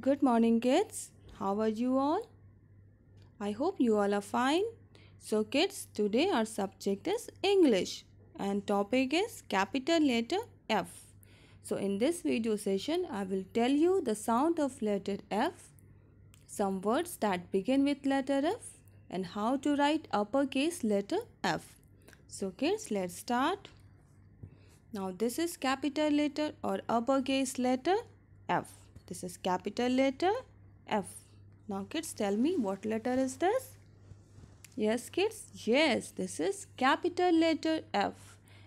Good morning, kids. How are you all? I hope you all are fine. So, kids, today our subject is English and topic is capital letter F. So, in this video session, I will tell you the sound of letter F, some words that begin with letter F, and how to write uppercase letter F. So, kids, let's start. Now, this is capital letter or uppercase letter F this is capital letter F. Now kids tell me what letter is this? Yes kids, yes this is capital letter F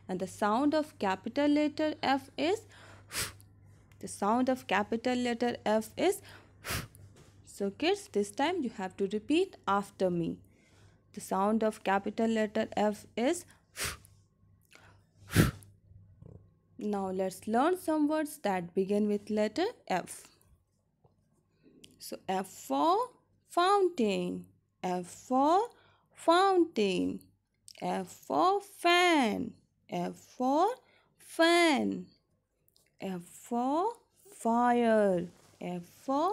and the sound of capital letter F is the sound of capital letter F is so kids this time you have to repeat after me. The sound of capital letter F is now let's learn some words that begin with letter F. So F for fountain, F for fountain, F for fan, F for fan, F for fire, F for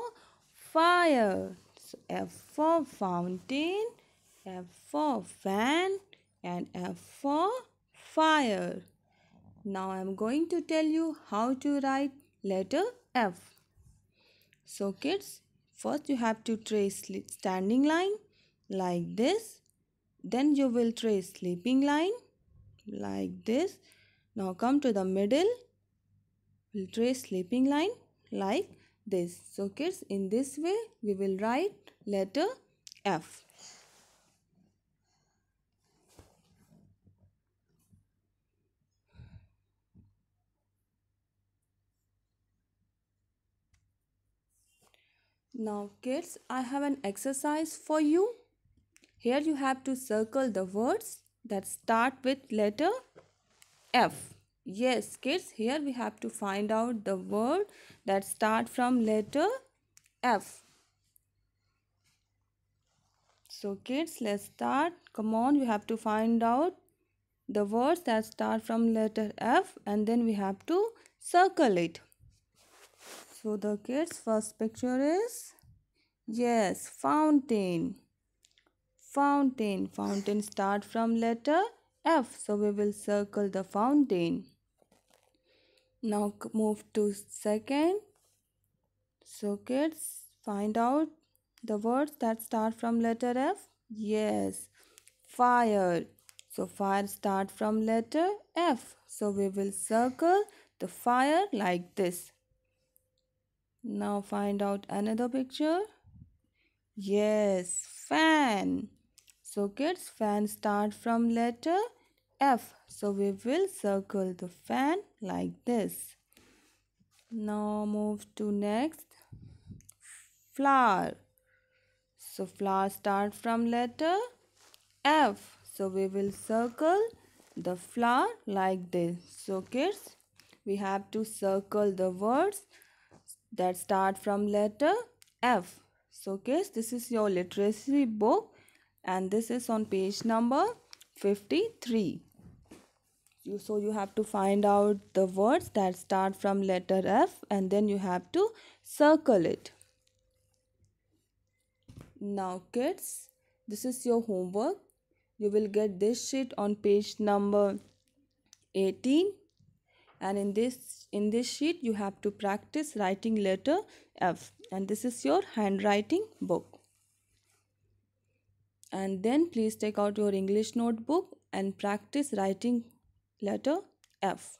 fire. So F for fountain, F for fan and F for fire. Now I am going to tell you how to write letter F. So kids, First you have to trace standing line like this. Then you will trace sleeping line like this. Now come to the middle. We'll trace sleeping line like this. So kids in this way we will write letter F. Now kids, I have an exercise for you. Here you have to circle the words that start with letter F. Yes kids, here we have to find out the word that start from letter F. So kids, let's start. Come on, we have to find out the words that start from letter F and then we have to circle it. So the kids first picture is Yes, fountain. Fountain. Fountain start from letter F. So we will circle the fountain. Now move to second. So kids, find out the words that start from letter F. Yes, fire. So fire start from letter F. So we will circle the fire like this. Now find out another picture. Yes, fan. So kids, fan start from letter F. So we will circle the fan like this. Now move to next. Flower. So flower start from letter F. So we will circle the flower like this. So kids, we have to circle the words that start from letter F. So kids, this is your literacy book and this is on page number 53. You, so you have to find out the words that start from letter F and then you have to circle it. Now kids, this is your homework. You will get this sheet on page number 18 and in this in this sheet you have to practice writing letter F and this is your handwriting book and then please take out your English notebook and practice writing letter F